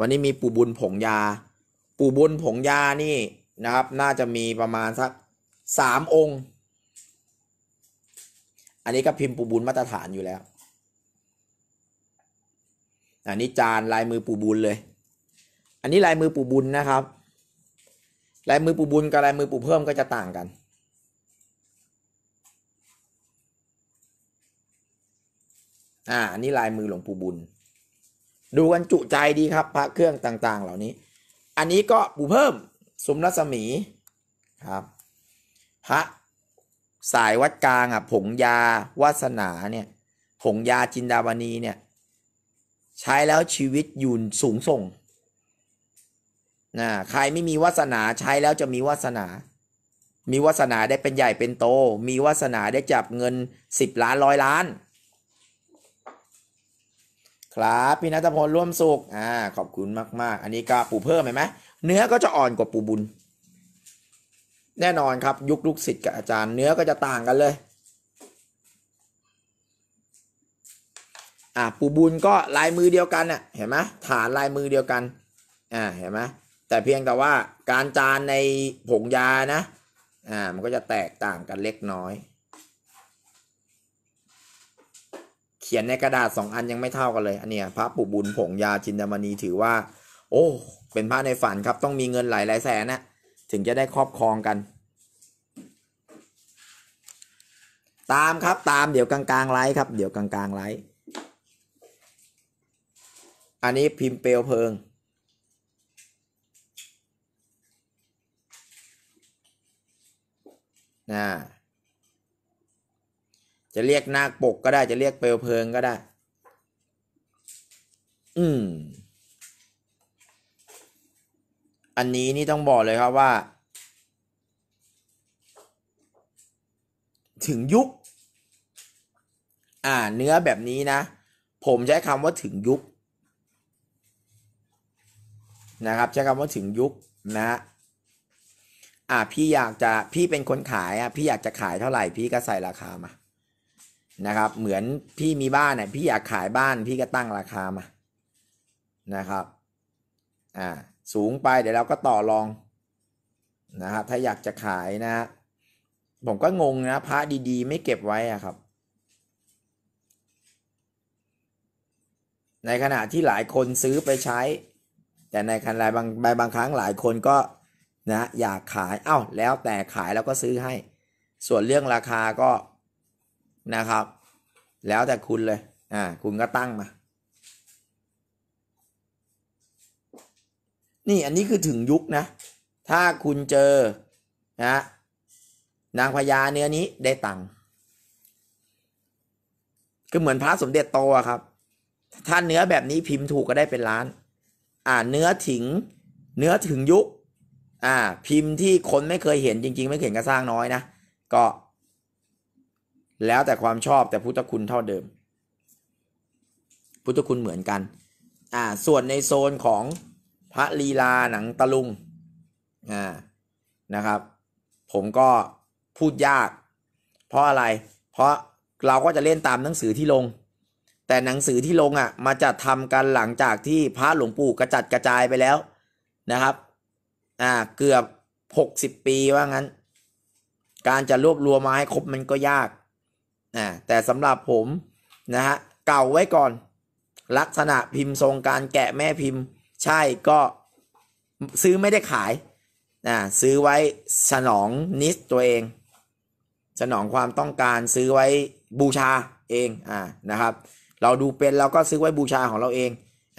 วันนี้มีปู่บุญผงยา ปู่บุญผงยานี่นะครับ น่าจะมีประมาณสักสามองค์ อันนี้ก็พิมพ์ปู่บุญมาตรฐานอยู่แล้ว อันนี้จานลายมือปู่บุญเลย อันนี้ลายมือปู่บุญนะครับ ลายมือปู่บุญกับลายมือปู่เพิ่มก็จะต่างกัน อ่าอันนี้ลายมือหลวงปู่บุญดูกันจุใจดีครับพระเครื่องต่างๆ เหล่านี้ อันนี้ก็ปู่เพิ่มสุมรัศมีครับ พระสายวัดกลางอ่ะผงยาวาสนาเนี่ยผงยาจินดาวณีเนี่ยใช้แล้วชีวิตยืนสูงส่งนะใครไม่มีวาสนาใช้แล้วจะมีวาสนา มีวาสนาได้เป็นใหญ่เป็นโต มีวาสนาได้จับเงินสิบล้านร้อยล้านครับพี่นัทพลร่วมสุกอ่าขอบคุณมากๆ อันนี้ก็ปูเพิ่มเห็นไหมเนื้อก็จะอ่อนกว่าปูบุญ แน่นอนครับยุคลูกศิษย์กับอาจารย์เนื้อก็จะต่างกันเลยอ่าปูบุญก็ลายมือเดียวกันน่ะเห็นไหมฐานลายมือเดียวกันอ่าเห็นไหมแต่เพียงแต่ว่าการจานในผงยานะอ่ามันก็จะแตกต่างกันเล็กน้อยเขียนในกระดาษสองอันยังไม่เท่ากันเลยอันนี้พระปุบุญผงยา จินดามณีถือว่า โอ้ เป็นพระในฝันครับ ต้องมีเงินหลายหลายแสนนะถึงจะได้ครอบครองกัน ตามครับตามเดี๋ยว กลางๆไลฟ์ครับเดี๋ยว กลางๆไลฟ์อันนี้พิมพ์ เปลวเพลิงนะจะ เรียกนาคปก ก็ ได้จะเรียกเปลวเพลิงก็ได้ อืม อันนี้นี่ต้องบอกเลยครับว่า ถึงยุค อ่า เนื้อแบบนี้นะ ผมใช้คำว่าถึงยุค นะครับใช้คำว่าถึงยุคนะ อ่าพี่อยากจะพี่เป็น คน ขายอ่ะพี่อยากจะขายเท่าไหร่พี่ก็ใส่ราคามานะครับเหมือนพี่มีบ้านเนี่ยพี่อยากขายบ้านพี่ก็ตั้งราคามานะครับอ่าสูงไปเดี๋ยวเราก็ต่อรองนะครับถ้าอยากจะขายนะ ผมก็งงนะพระดีๆ ไม่เก็บไว้อะครับ ในขณะที่หลายคนซื้อไปใช้ แต่ในขณะบางบางครั้งหลายคนก็นะอยากขายเอา้าแล้วแต่ขายแล้วก็ซื้อให้ส่วนเรื่องราคาก็นะครับแล้วแต่คุณเลยอ่าคุณก็ตั้งมา นี่อันนี้คือถึงยุคนะ ถ้าคุณเจอนะนางพญาเนื้อนี้ได้ ตังค์ก็เหมือนพระสมเด็จโตครับถ้าเนื้อแบบนี้พิมพ์ถูกก็ได้เป็นล้านอ่าเนื้อถึงเนื้อถึงยุคอ่าพิมพ์ที่คนไม่เคยเห็นจริง ๆ ไม่เห็น ก็ สร้างน้อยนะก็แล้วแต่ความชอบแต่พุทธคุณเท่าเดิม พุทธคุณเหมือนกันอ่าส่วนในโซนของพระลีลาหนังตะลุงอ่านะครับ ผมก็พูดยากเพราะอะไรเพราะเราก็จะเล่นตามหนังสือที่ลง แต่หนังสือที่ลงอ่ะมาจัดทำกันหลังจากที่พระหลวงปู่กระจัดกระจายไปแล้วนะครับอ่าเกือบ 60 ปีว่างั้น การจะรวบรวมมาให้ครบมันก็ยากนะแต่สำหรับผมนะฮะ เก่าไว้ก่อนลักษณะพิมพ์ทรงการแกะแม่พิมพ์ใช่ก็ซื้อไม่ได้ขายนะซื้อไว้สนองนิสตัวเอง สนองความต้องการซื้อไว้บูชาเองอ่านะครับเราดูเป็น เราก็ซื้อไว้บูชาของเราเอง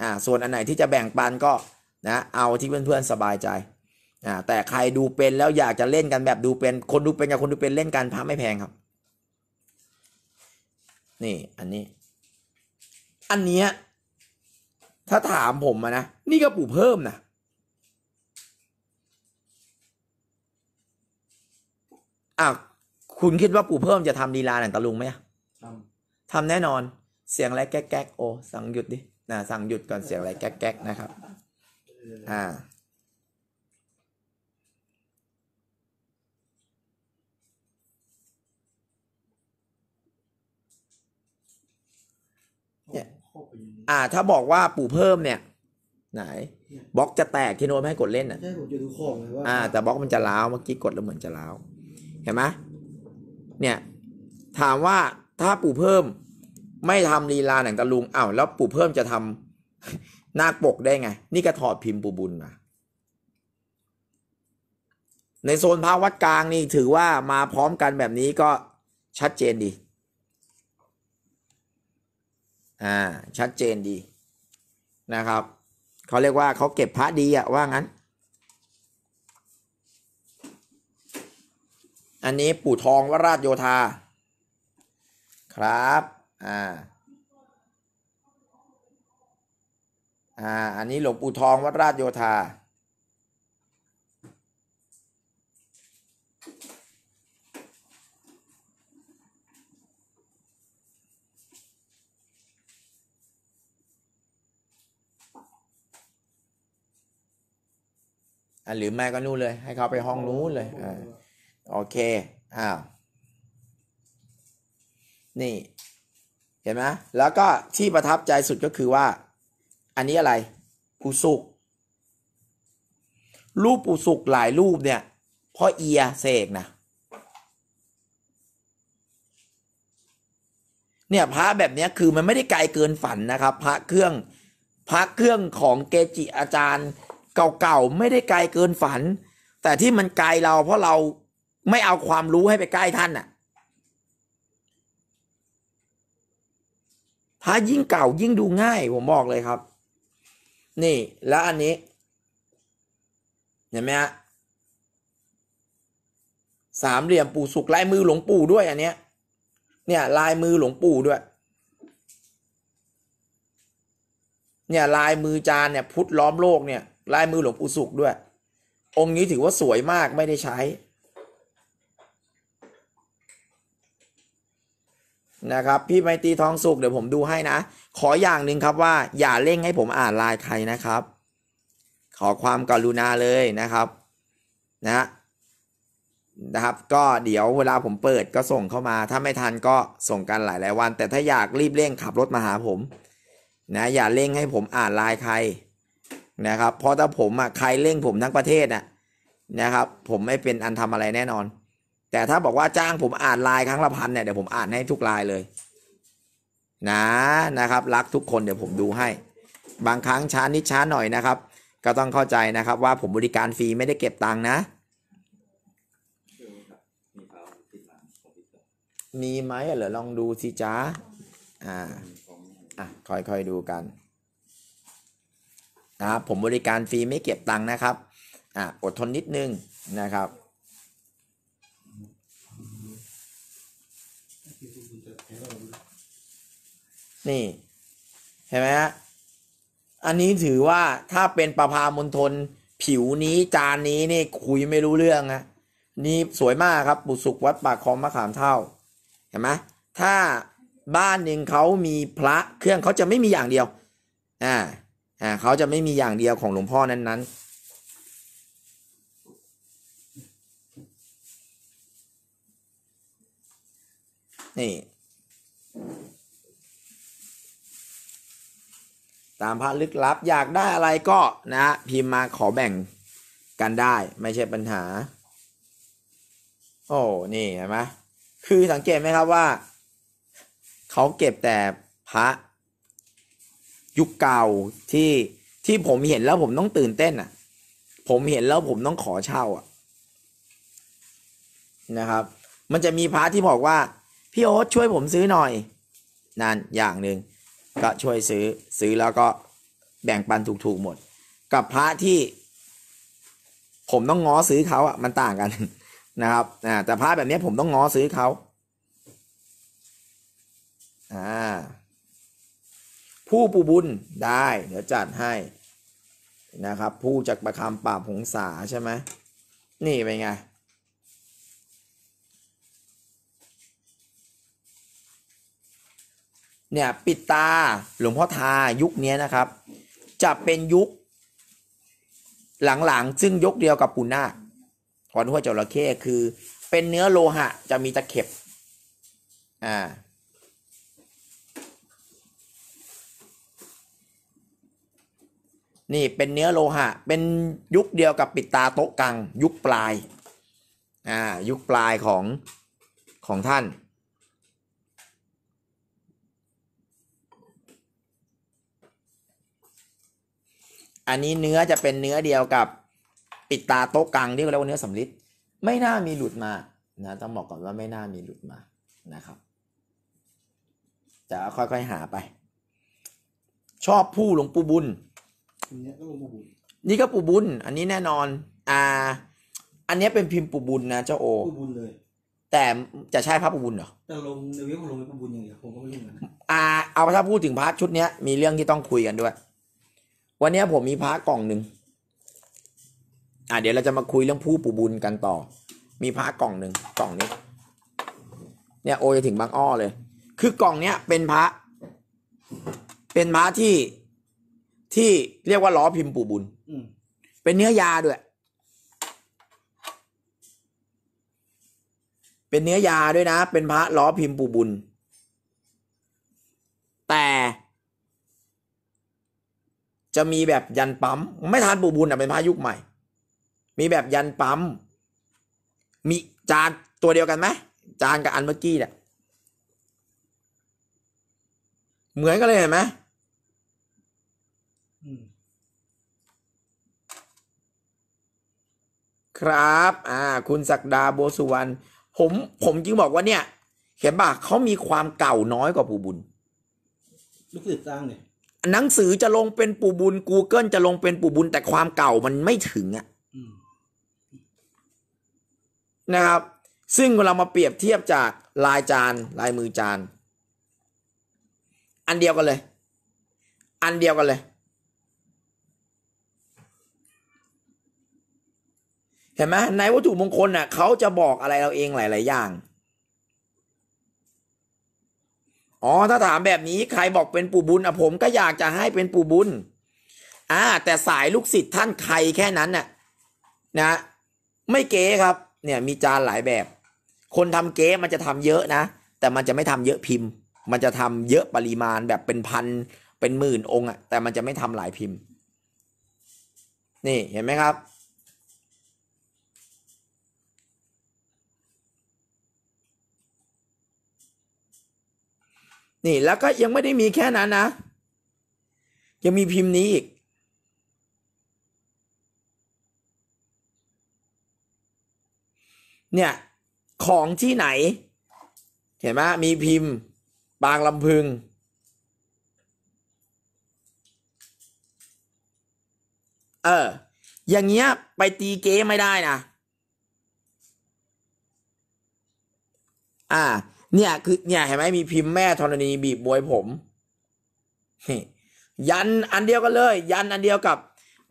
อ่าส่วนอันไหนที่จะแบ่งปันก็นะเอาที่เพื่อนๆสบายใจอ่าแต่ใครดูเป็นแล้วอยากจะเล่นกันแบบดูเป็นคนดูเป็นกับคนดูเป็นเล่นกันพระไม่แพงครับนี่ อันนี้ อันเนี้ยถ้าถามผมนะ นี่ก็ปู่เพิ่มนะอ่ะคุณคิดว่าปู่เพิ่มจะทำลีลาหนังตะลุงไหมทำทำแน่นอน เสียงไรแก๊กแก๊กโอสั่งหยุดดินะสั่งหยุดก่อนเสียงไรแก๊กแก๊กนะครับอ่าอ่าถ้าบอกว่าปู่เพิ่มเนี่ย ไหนบล็อกจะแตกที่โน้ไม่ให้กดเล่นอ่ะใช่ผมจะดูของเลยว่าอ่า แต่บล็อกมันจะล้าวเมื่อกี้กดแล้วเหมือนจะล้าวเห็นไหมเนี่ย ถามว่าถ้าปู่เพิ่มไม่ทำลีลาหนังตะลุงอ้าวแล้วปู่เพิ่มจะทำนาคปกได้ไง นี่ก็ถอดพิมพ์ปู่บุญมา ในโซนภาควัดกลางนี่ถือว่ามาพร้อมกันแบบนี้ก็ชัดเจนดีอ่า ชัดเจนดีนะครับ เขาเรียกว่าเขาเก็บพระดีอะว่างั้น อันนี้ปู่ทองวราชโยธา ครับอ่าอ่าอันนี้หลวงปู่ทอง วัดราชโยธาหรือแม่ก็นู่นเลยให้เขาไปห้องนู้นเลยโอเคอ้าวนี่ เห็นไหมแล้วก็ที่ประทับใจสุดก็คือว่าอันนี้อะไรปูสุก รูปปูสุกหลายรูปเนี่ยพ่อเอียเสกนะเนี่ยพระแบบนี้คือมันไม่ได้ไกลเกินฝันนะครับ พระเครื่องพระเครื่องของเกจิอาจารย์เก่าๆไม่ได้ไกลเกินฝัน แต่ที่มันไกลเราเพราะเราไม่เอาความรู้ให้ไปใกล้ท่านน่ะถ้ายิ่งเก่ายิ่งดูง่าย ผมบอกเลยครับ นี่แล้วอันนี้เห็นไหมฮะสามเหลี่ยมปู่สุกลายมือหลวงปู่ด้วยอันเนี้ย เนี่ยลายมือหลวงปู่ด้วยเนี่ยลายมือจานเนี่ย พุทธล้อมโลกเนี่ยลายมือหลวงปู่สุขด้วย องค์นี้ถือว่าสวยมากไม่ได้ใช้นะครับพี่ไมตีทองสุขเดี๋ยวผมดูให้นะ ขออย่างหนึ่งครับว่าอย่าเร่งให้ผมอ่านลายใครนะครับ ขอความกรุณาเลยนะครับนะนะครับ ก็เดี๋ยวเวลาผมเปิดก็ส่งเข้ามา ถ้าไม่ทันก็ส่งกันหลายหลายวัน แต่ถ้าอยากรีบเร่งขับรถมาหาผมนะอย่าเร่งให้ผมอ่านลายใครนะครับเพราะถ้าผมอ่ะใครเร่งผมทั้งประเทศอ่ะ นะครับ ผมไม่เป็นอันทำอะไรแน่นอน แต่ถ้าบอกว่าจ้างผมอ่านลายครั้งละพันเนี่ยเดี๋ยวผมอ่านให้ทุกลายเลย นะนะครับ รักทุกคนเดี๋ยวผมดูให้ บางครั้งช้านิดช้าหน่อยนะครับ ก็ต้องเข้าใจนะครับ ว่าผมบริการฟรีไม่ได้เก็บตังค์นะ มีไหมเหรอลองดูสิจ้าอ่าอ่ะค่อยๆดูกันนะครับผมบริการฟรีไม่เก็บตังค์นะครับอ่ะอดทนนิดนึงนะครับ นี่เห็นไหมฮะอันนี้ถือว่าถ้าเป็นประพามณฑลผิวนี้จานนี้นี่คุยไม่รู้เรื่องนะนี่สวยมากครับบุสุกวัดปากคลองมะขามเท่าเห็นไหมถ้าบ้านหนึ่งเขามีพระเครื่องเขาจะไม่มีอย่างเดียวอ่าอ่าเขาจะไม่มีอย่างเดียวของหลวงพ่อ นั้นนันนี่ ตามพระลึกลับอยากได้อะไรก็นะ พิมพ์มาขอแบ่งกันได้ไม่ใช่ปัญหา โอ้ นี่เห็นไหมคือสังเกตไหมครับว่า เขาเก็บแต่พระยุคเก่าที่ที่ผมเห็นแล้วผมต้องตื่นเต้นอ่ะ ผมเห็นแล้วผมต้องขอเช่าอ่ะ นะครับมันจะมีพระที่บอกว่า พี่โอ๊ตช่วยผมซื้อหน่อยนั่นอย่างหนึ่งก็ช่วยซื้อซื้อแล้วก็แบ่งปันถูกๆหมดกับพระที่ผมต้องง้อซื้อเขาอ่ะมันต่างกัน นะครับอ่าแต่พระแบบนี้ผมต้องง้อซื้อเขาอ่าผู้ปูบุญ ได้ เดี๋ยวจัดให้นะครับ ผู้จักประคำปราบหงษาใช่ไหมนี่เป็นไง เนี่ย ปิดตาหลวงพ่อทายุคนี้นะครับ จะเป็นยุคหลังๆซึ่งยกเดียวกับปูนาขอนหัวจระเข้คือ เป็นเนื้อโลหะจะมีตะเข็บอ่านี่เป็นเนื้อโลหะเป็นยุคเดียวกับปิดตาโต๊ะกังยุคปลาย อ่ายุคปลายของของท่าน อันนี้เนื้อจะเป็นเนื้อเดียวกับปิดตาโต๊ะกังที่เรียกว่าเนื้อสำลิดไม่น่ามีหลุดมานะต้องบอกก่อนว่าไม่น่ามีหลุดมานะครับ จะค่อยๆหาไป ชอบผู้หลวงปู่บุญนี่ก็ปู่บุญ อันนี้แน่นอน อ่า อันนี้เป็นพิมพ์ปู่บุญนะเจ้าโอปู่บุญเลย แต่จะใช่พระปู่บุญเหรอแต่ลงในเว็บของลงเป็นปู่บุญอย่างเดียวผมก็ไม่รู้เหมือนกันอ่าเอาถ้าพูดถึงพระชุดเนี้ยมีเรื่องที่ต้องคุยกันด้วย วันนี้ผมมีพระกล่องหนึ่งอ่าเดี๋ยวเราจะมาคุยเรื่องผู้ปู่บุญกันต่อ มีพระกล่องหนึ่งกล่องนี้เนี่ยโอจะถึงบางอ้อเลย คือกล่องเนี้ยเป็นพระ เป็นพระที่ที่เรียกว่าล้อพิมพ์ปู่บุญเป็นเนื้อยาด้วย เป็นเนื้อยาด้วยนะ เป็นพระล้อพิมพ์ปู่บุญ แต่ จะมีแบบยันปั๊มไม่ทานปู่บุญอ่ะเป็นพระยุคใหม่ มีแบบยันปั๊ม มีจานตัวเดียวกันไหมจานกับอันเมื่อกี้เนี่ยเหมือนกันเลยเห็นไหมครับ อ่า คุณศักดา โบสุวรรณ ผม ผม จึง บอกว่า เนี่ยเขียนบากเขามีความเก่าน้อยกว่า ปู่บุญลูกศิษย์สร้าง เนี่ย หนังสือ จะลงเป็น ปู่บุญ Google จะ ลง เป็น ปู่บุญ แต่ความเก่ามันไม่ถึงอะ่ะนะครับ ซึ่งเรามาเปรียบเทียบจากลายจาน ลายมือจาน อันเดียวกันเลย อันเดียวกันเลยเห็นไหมในวัตถุมงคลน่ะเขาจะบอกอะไรเราเองหลาย ๆอย่าง อ๋อถ้าถามแบบนี้ใครบอกเป็นปู่บุญอ่ะผมก็อยากจะให้เป็นปู่บุญ อ่าแต่สายลูกศิษย์ท่านใครแค่นั้นน่ะนะ ไม่เก๋ครับ เนี่ย มีจานหลายแบบ คนทำเก๋มันจะทำเยอะนะแต่มันจะไม่ทำเยอะพิมพ์ มันจะทำเยอะปริมาณแบบเป็นพันเป็นหมื่นองค์อ่ะแต่มันจะไม่ทำหลายพิมพ์นี่เห็นไหมครับนี่แล้วก็ยังไม่ได้มีแค่นั้นนะ ยังมีพิมพ์นี้ อีก เนี่ย ของที่ไหน เห็นไหมมีพิมพ์ บางลำพึง เออ อย่างเงี้ยไปตีเก๊ไม่ได้นะ อ่าเนี่ย คือเนี่ยเห็นไหมมีพิมพ์แม่ธรณีบีบบวยผมยันอันเดียวกันเลย ยันอันเดียวกับ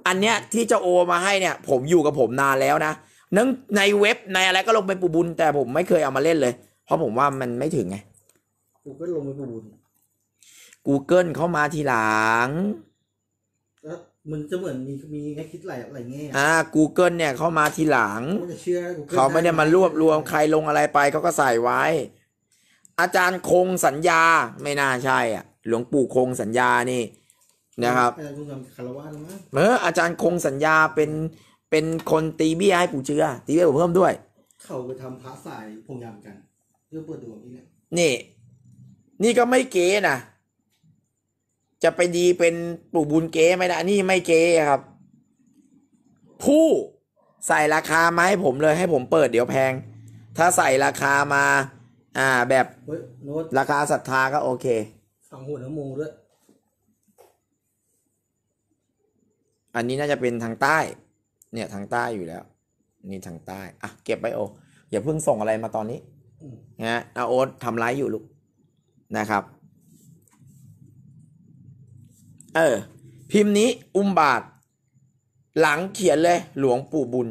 อันเนี้ยที่เจ้าโอมาให้เนี่ย ผมอยู่กับผมนานแล้วนะนั่งในเว็บในอะไรก็ลงไปนปูบุญแต่ผมไม่เคยเอามาเล่นเลย เพราะผมว่ามันไม่ถึงไงกูเกิลลงไปนปูบุญ Google เข้ามาทีหลังมันจะเหมือนมีมีแค่คิดหลายอะไรเงี้ยอ่า Google เนี่ยเข้ามาทีหลัง เขาไม่ได้มารวบรวมใครลงอะไรไปเขาก็ใส่ไว้อาจารย์คงสัญญา ไม่น่าใช่ อ่ะหลวงปู่คงสัญญา นี่นะครับเอออาจารย์คงสัญญาเป็นเป็นคนตีเบี้ยให้ปู่เชื้อตีเบี้ยผมเพิ่มด้วย เขาไปทำพระสายพงยามกัน เพื่อเปิดดวงนี่เนี่ยนี่ นี่ก็ไม่เก๋นะจะไปดีเป็นปู่บุญเก๋ไม่ได้นี่ไม่เก๋ครับ ผู้ใส่ราคามาให้ผมเลยให้ผมเปิดเดี๋ยวแพง ถ้าใส่ราคามาอ่าแบบราคาศรัทธาก็โอเคสองหัวนมูด้วยอันนี้น่าจะเป็นทางใต้ เนี่ยทางใต้อยู่แล้ว นี่ทางใต้ อ่ะ เก็บไปโอ อย่าเพิ่งส่งอะไรมาตอนนี้นะฮะอาโอ๊ตทำไลฟ์อยู่ลูกนะครับ เออ พิมพ์นี้อุ้มบาท หลังเขียนเลยหลวงปู่บุญ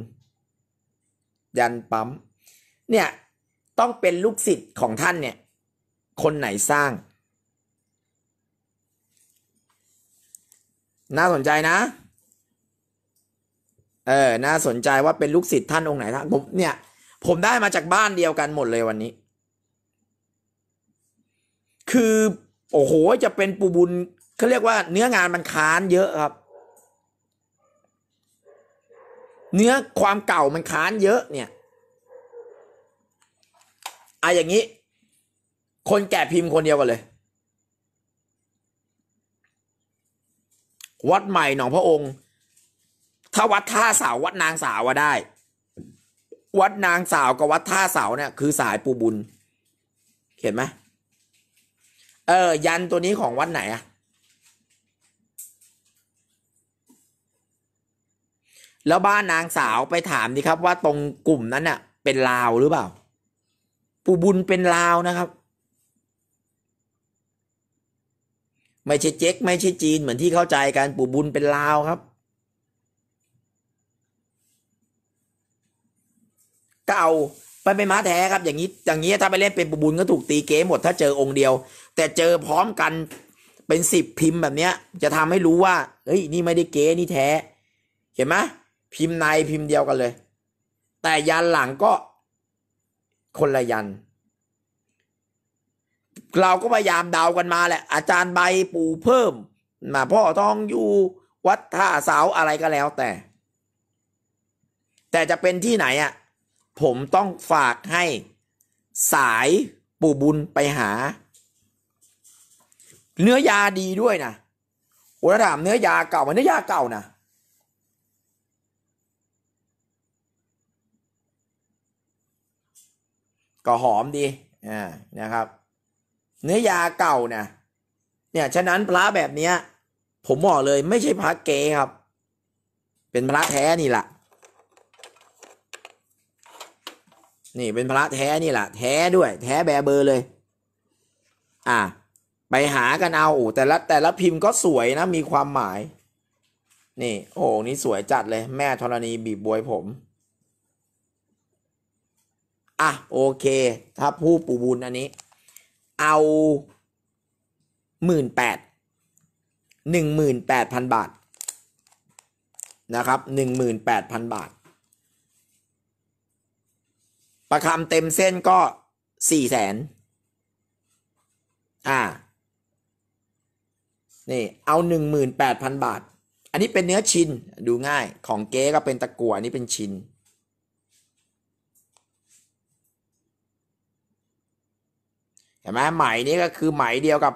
ยันปั๊มเนี่ยต้องเป็นลูกศิษย์ของท่านเนี่ย คนไหนสร้าง น่าสนใจนะ เออ น่าสนใจว่า เป็นลูกศิษย์ท่าน องค์ไหนท่านผมเนี่ย ผมได้มาจากบ้านเดียวกันหมดเลยวันนี้ คือ โอ้โห จะเป็นปูบุญเขาเรียกว่า เนื้องานมัน ค้าน เยอะ ครับ เนื้อความเก่ามัน ค้านเยอะเนี่ยอะอย่างนี้ คนแกะพิมพ์คนเดียวกันเลย วัดใหม่หนองพระองค์ ถ้าวัดท่าเสาวัดนางสาวว่าได้ วัดนางสาวกับวัดท่าเสาเนี่ย คือสายปูบุญเขียนไหมเออยันตัวนี้ของวัดไหนอะแล้ว บ้านนางสาวไปถามดีครับ ว่าตรงกลุ่มนั้นน่ะ เป็นลาวหรือเปล่าปู่บุญเป็นลาวนะครับ ไม่ใช่เจ๊กไม่ใช่จีนเหมือนที่เข้าใจกันปู่บุญเป็นลาวครับ เก่าไปเป็นม้าแท้ครับอย่างนี้อย่างนี้ถ้าไปเล่นเป็นปู่บุญก็ถูกตีเกมหมดถ้าเจอองค์เดียว แต่เจอพร้อมกันเป็นสิบพิมพ์แบบเนี้ยจะทำให้รู้ว่าเฮ้ยนี่ไม่ได้เก๋นี่แท้ เห็นไหมพิมพ์ในพิมพ์เดียวกันเลย แต่ยันหลังก็คนละยัน เราก็พยายามเดากันมาแหละ อาจารย์ใบปู่เพิ่มมาพ่อทองอยู่วัดท่าเสาอะไรก็แล้วแต่ แต่จะเป็นที่ไหนอะ่ะผมต้องฝากให้สายปู่บุญไปหา เนื้อยาดีด้วยนะโอ้ถามเนื้อยาเก่า มันเนื้อยาเก่าน่ะก็หอมดี อ่า นะครับ เนื้อยาเก่าเนี่ย เนี่ย ฉะนั้นพระแบบเนี้ยผมบอกเลย ไม่ใช่พระเกครับ เป็นพระแท้นี่แหละ นี่เป็นพระแท้นี่แหละแท้ด้วย แท้แบเบอร์เลย อ่าไปหากันเอาโอ้แต่ละแต่ละพิมพ์ก็สวยนะ มีความหมาย นี่ โอ้นี่สวยจัดเลยแม่ธรณีบีบบวยผมอ่ะโอเคถ้าผู้ปูบุญอันนี้ เอาหมื่นแปดหนึ่งหมื่นแปดพันบาท นะครับหนึ่งหมื่นแปดพันบาท ประคำเต็มเส้นก็สี่แสนอ่า นี่เอาหนึ่งหมื่นแปดพันบาท อันนี้เป็นเนื้อชินดูง่าย ของเก๊ก็เป็นตะกั่วอันนี้เป็นชินเห็นไหมไหมนี้ก็คือ ไหมเดียวกับ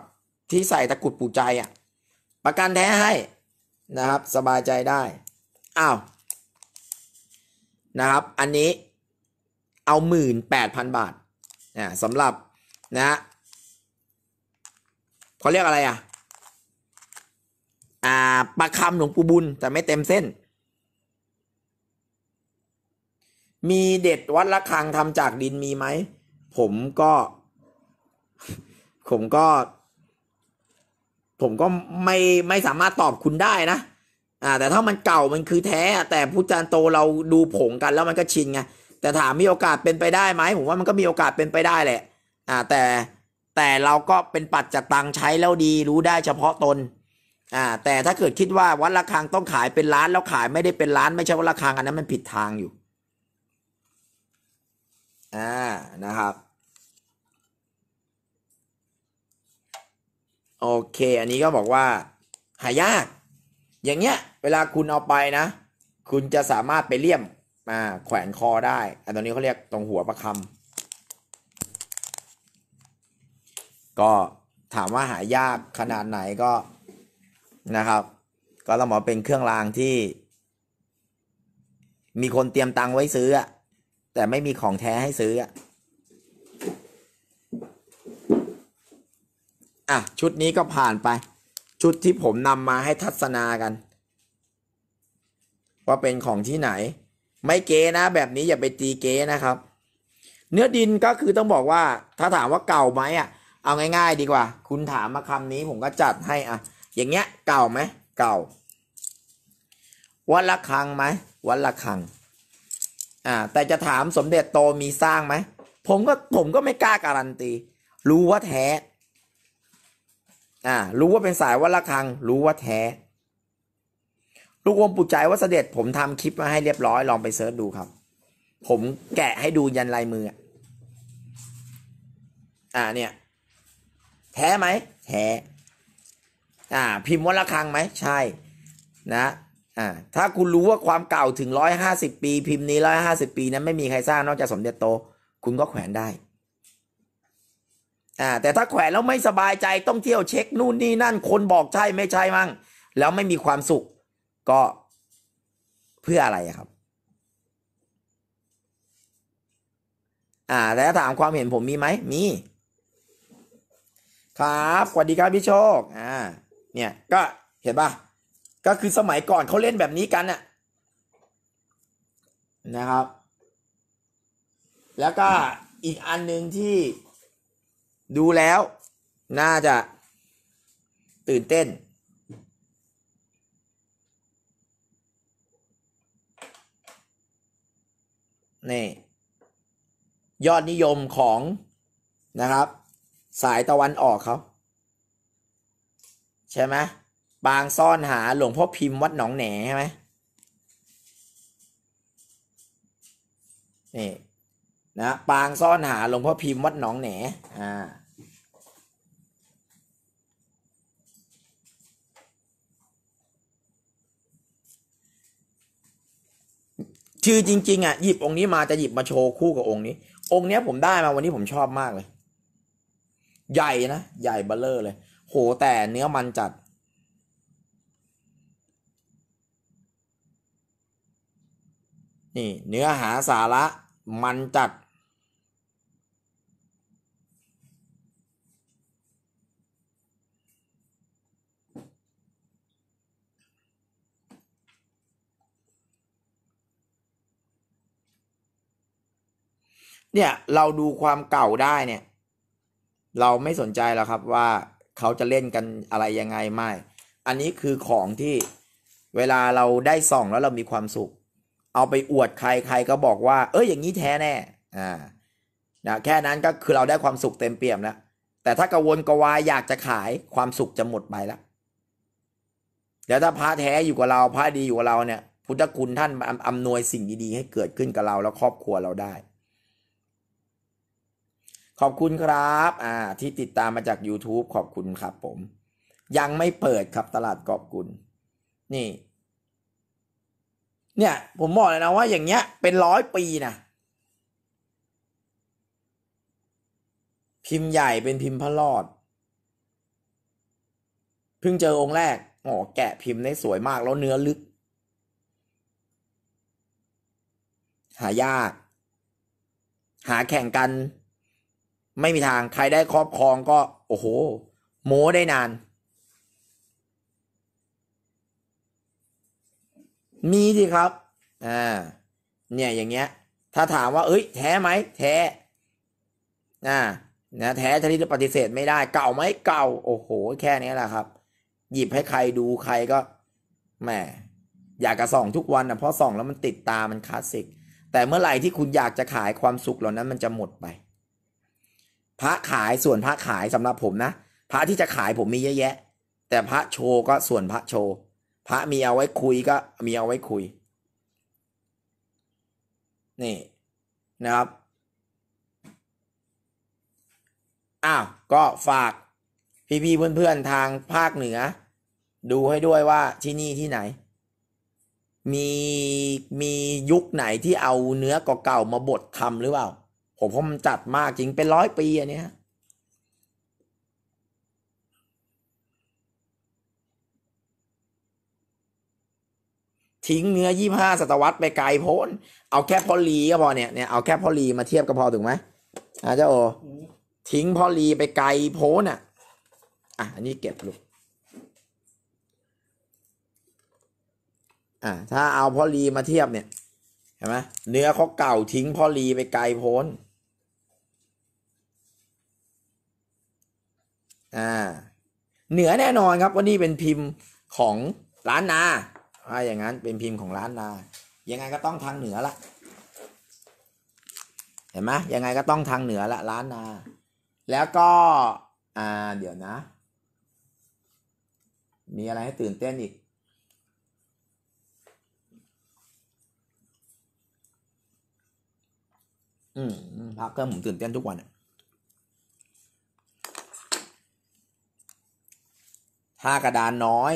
ที่ใส่ ตะกุดปูใจอ่ะประกัน แท้ให้นะครับ สบายใจได้อ้าวนะครับ อันนี้เอาหมื่นแปดพันบาทนะสำหรับนะเขาเรียกอะไร อ่ะอ่าประคำหลวงปู่บุญแต่ไม่เต็มเส้น มีเด็ดวัดละคังทำจากดินมีไหม ผมก็ผมก็ ผมก็ไม่ไม่สามารถตอบคุณได้นะอ่าแต่ถ้ามันเก่ามันคือแท้แต่พุทานโตเราดูผงกันแล้วมันก็ชินไงแต่ถามมีโอกาสเป็นไปได้ไหมผมว่ามันก็มีโอกาสเป็นไปได้แหละ อ่าแต่แต่เราก็เป็นปัจจักตังใช้แล้วดีรู้ได้เฉพาะตนอ่าแต่ถ้าเกิดคิดว่าวัดระฆังต้องขายเป็นล้านแล้วขายไม่ได้เป็นล้านไม่ใช่วัดระฆังอันนั้น มันผิดทางอยู่อ่านะครับโอเค อันนี้ก็บอกว่าหายาก อย่างเงี้ย เวลาคุณเอาไปนะ คุณจะสามารถไปเลี่ยมมาแขวนคอได้ อันตอนนี้เขาเรียกตรงหัวประคำก็ถามว่าหายากขนาดไหนก็นะครับ ก็เราบอกเป็นเครื่องรางที่ มีคนเตรียมตังไว้ซื้อ แต่ไม่มีของแท้ให้ซื้ออ่ะชุดนี้ก็ผ่านไป ชุดที่ผมนำมาให้ทัศนากัน ว่าเป็นของที่ไหนไม่เก๋นะแบบนี้อย่าไปตีเก๋นะครับ เนื้อดินก็คือต้องบอกว่าถ้าถามว่าเก่าไหมอ่ะเอาง่าย ๆ ดีกว่า คุณถามมาคำนี้ผมก็จัดให้อ่ะอย่างเงี้ยเก่าไหม เก่าวัดละคังไหม วัดละคังอ่าแต่จะถามสมเด็จโตมีสร้างไหมผมก็ผมก็ไม่กล้าการันตี รู้ว่าแท้อ่า รู้ว่าเป็นสายวัดระฆัง รู้ว่าแท้ ลูกอมปุจใจว่าเสด็จ ผมทำคลิปมาให้เรียบร้อย ลองไปเซิร์ชดูครับ ผมแกะให้ดูยันลายมือ อ่าเนี่ย แท้ไหมแท้อ่า พิมพ์วัดระฆังไหม ใช่ นะ่า ถ้าคุณรู้ว่าความเก่าถึงร้อยห้าสิบปี พิมพ์นี้ร้อยห้าสิบปี นั้นไม่มีใครสร้างนอกจากสมเด็จโต คุณก็แขวนได้อ่าแต่ถ้าแขวนแล้วไม่สบายใจต้องเที่ยวเช็คนู่นนี่นั่น คนบอกใช่ไม่ใช่มั่งแล้วไม่มีความสุขก็เพื่ออะไรครับ อ่าแต่ถามความเห็นผมมีไหมมี ครับสวัสดีครับพี่โชคอ่าเนี่ย ก็เห็นปะก็คือสมัยก่อนเขาเล่นแบบนี้กันน่ะนะครับ แล้วก็อีกอันหนึ่งที่ดูแล้วน่าจะตื่นเต้น นี่ ยอดนิยมของนะครับ สายตะวันออกเขาใช่ไหมปางซ่อนหาหลวงพ่อพิมพ์วัดหนองแหนใช่ไหมนี่นะปางซ่อนหาหลวงพ่อพิมพ์วัดหนองแหนอ่าื่อจริงๆ อ่ะหยิบองค์นี้มาจะหยิบมาโชว์คู่กับองค์นี้ องค์เนี้ย ผมได้มาวันนี้ผมชอบมากเลย ใหญ่นะ ใหญ่เบลเลอร์เลย โหแต่เนื้อมันจัด นี่เนื้อหาสาระมันจัดเนี่ยเราดูความเก่าได้เนี่ย เราไม่สนใจแล้วครับว่าเขาจะเล่นกันอะไรยังไงไม่ อันนี้คือของที่เวลาเราได้ส่องแล้วเรามีความสุข เอาไปอวดใครใครก็บอกว่าเอ้ยอย่างนี้แท้แน่อ่านะแค่นั้นก็คือเราได้ความสุขเต็มเปี่ยมแล้วแต่ถ้ากวนกวายอยากจะขายความสุขจะหมดไปแล้วเดี๋ยวถ้าพระแท้อยู่กับเราพระดีอยู่กับเราเนี่ย พุทธคุณท่านอำนวยสิ่งดีๆให้เกิดขึ้นกับเราแล้วครอบครัวเราได้ขอบคุณครับ อ่า ที่ติดตามมาจาก YouTube ขอบคุณครับผม ยังไม่เปิดครับตลาดกอบคุณ นี่ เนี่ย ผมบอกเลยนะว่าอย่างเงี้ย เป็นร้อยปีนะพิมพ์ใหญ่เป็นพิมพ์พระรอด เพิ่งเจอองค์แรกอ๋อแกะพิมพ์ได้สวยมากแล้วเนื้อลึก หายาก หาแข่งกันไม่มีทางใครได้ครอบครองก็โอ้โห โม้ได้นาน มีสิครับอ่าเนี่ยอย่างเงี้ย ถ้าถามว่า เอ้ยแท้ไหมแท้อ่านะแท้ชนิดปฏิเสธไม่ได้เก่าไหมเก่า โอ้โห แค่นี้แหละครับ หยิบให้ใครดูใครก็แหมอยากกระส่องทุกวันนะเพราะส่องแล้วมันติดตามันคลาสสิกแต่เมื่อไหร่ที่คุณอยากจะขายความสุขเหล่านั้น มันจะหมดไปพระขายส่วนพระขายสำหรับผมนะพระที่จะขายผมมีเยอะแยะ แต่พระโชว์ก็ส่วนพระโชว์พระมีเอาไว้คุย ก็มีเอาไว้คุย นี่นะครับอ้าว ก็ฝาก พี่ ๆ เพื่อน ๆ ทางภาคเหนือดูให้ด้วยว่าที่นี่ที่ไหนมีมียุคไหนที่เอาเนื้อกเก่าๆมาบดทำหรือเปล่าผมผมจัดมากจริงเป็นร้อยปีอันเนี้ยทิ้งเนื้อยี่ห้าศตวรรษไปไกลโพ้น เอาแค่พอลีก็พอเนี่ยเนี่ย เอาแค่พอลีมาเทียบก็พอถูกไหมอาจเจ้าโอทิ้งพอลีไปไกลโพ้นอ่ะอ่ะอันนี้เก็บลูกอ่ะ ถ้าเอาพอลีมาเทียบเนี่ย เห็นไหมเนื้อเขาเก่าทิ้งพอลีไปไกลโพ้นอ่าเหนือแน่นอนครับว่านี่เป็นพิมพ์ของร้านนาถ้าอย่างนั้นเป็นพิมพ์ของร้านนา ยังไงก็ต้องทางเหนือละเห็นไหมยังไงก็ต้องทางเหนือละร้านนา แล้วก็ อ่า เดี๋ยวนะ มีอะไรให้ตื่นเต้นอีก อืมพักเพิ่มผมตื่นเต้นทุกวันอะห้ากระดานน้อย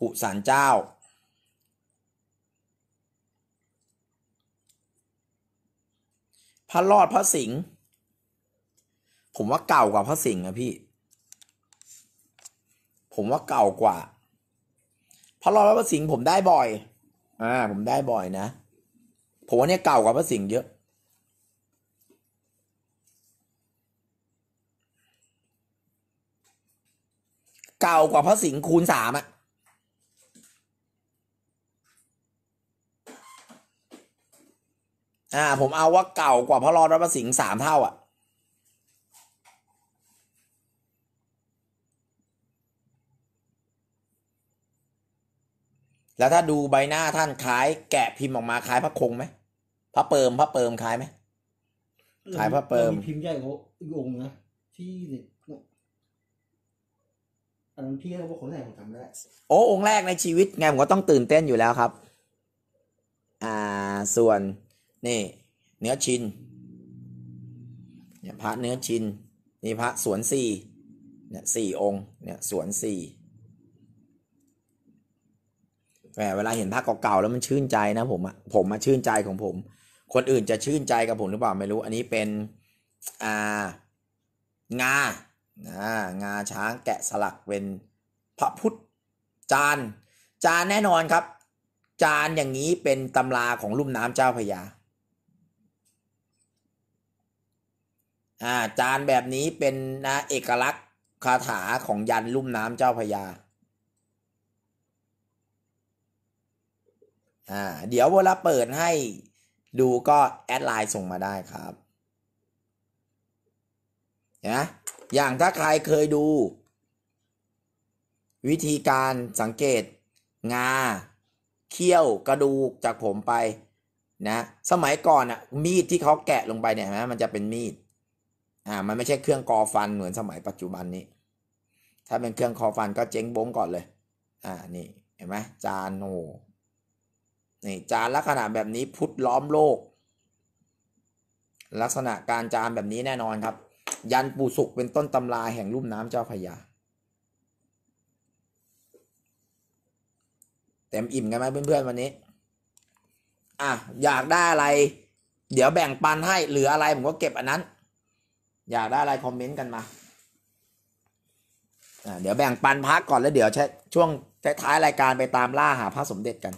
กุสานเจ้า พระรอดพระสิงห์ผมว่าเก่ากว่าพระสิงห์นะพี่ ผมว่าเก่ากว่า พระรอดพระสิงห์ผมได้บ่อย อ่า ผมได้บ่อยนะ ผมว่าเนี่ยเก่ากว่าพระสิงห์เยอะเก่ากว่าพระสิงห์คูณสามอ่ะ อ่า ผมเอาว่าเก่ากว่าพระรอดพระสิงห์สามเท่าอ่ะ แล้วถ้าดูใบหน้าท่านคล้ายแกะพิมพ์ออกมาคล้ายพระคงไหม พระเปิมพระเปิมคล้ายไหมคล้ายพระเปิม พิมพ์ใหญ่กว่าองนะ ที่เยอันนั้นพี่เขาบอกคนไหนผมจำได้โอ้องค์แรกในชีวิตไงผมก็ต้องตื่นเต้นอยู่แล้วครับ อ่าส่วนนี่เนื้อชินเนี่ยพระเนื้อชินนี่พระสวนสี่เนี่ยสี่องค์เนี่ยสวนสี่แหมเวลาเห็นพระเก่าๆแล้วมันชื่นใจนะผมอะผมมาชื่นใจของผม คนอื่นจะชื่นใจกับผมหรือเปล่าไม่รู้อันนี้เป็นอ่างางาช้างแกะสลักเป็นพระพุทธ จาน จานแน่นอนครับ จานอย่างนี้เป็นตำราของลุ่มน้ำเจ้าพยาอ่าจานแบบนี้เป็นนะเอกลักษณ์คาถาของยันลุ่มน้ำเจ้าพยาอ่าเดี๋ยวเวลาเปิดให้ดูก็แอดไลน์ส่งมาได้ครับนะอย่างถ้าใครเคยดู วิธีการสังเกตงา เคี้ยวกระดูกจากผมไป นะ สมัยก่อนอะมีดที่เขาแกะลงไปเนี่ยนะมันจะเป็นมีดอ่ามันไม่ใช่เครื่องกอฟันเหมือนสมัยปัจจุบันนี้ ถ้าเป็นเครื่องคอฟันก็เจ๊งบงก่อนเลยอ่านี่เห็นไหมจานโนนี่จานลักษณะแบบนี้พุทธล้อมโลก ลักษณะการจานแบบนี้แน่นอนครับยันปู่สุกเป็นต้นตำราแห่งลุ่มน้ำเจ้าพยาเต็มอิ่มกันไหมเพื่อนๆวันนี้อ่ะอยากได้อะไร เดี๋ยวแบ่งปันให้เหลือ อะไร ผมก็ เก็บอันนั้น อยากได้ อะไร คอมเมนต์กันมาอ่ะเดี๋ยว แบ่งปันพักก่อนแล้วเดี๋ยวช่วงท้ายรายการไปตามล่าหาพระสมเด็จกัน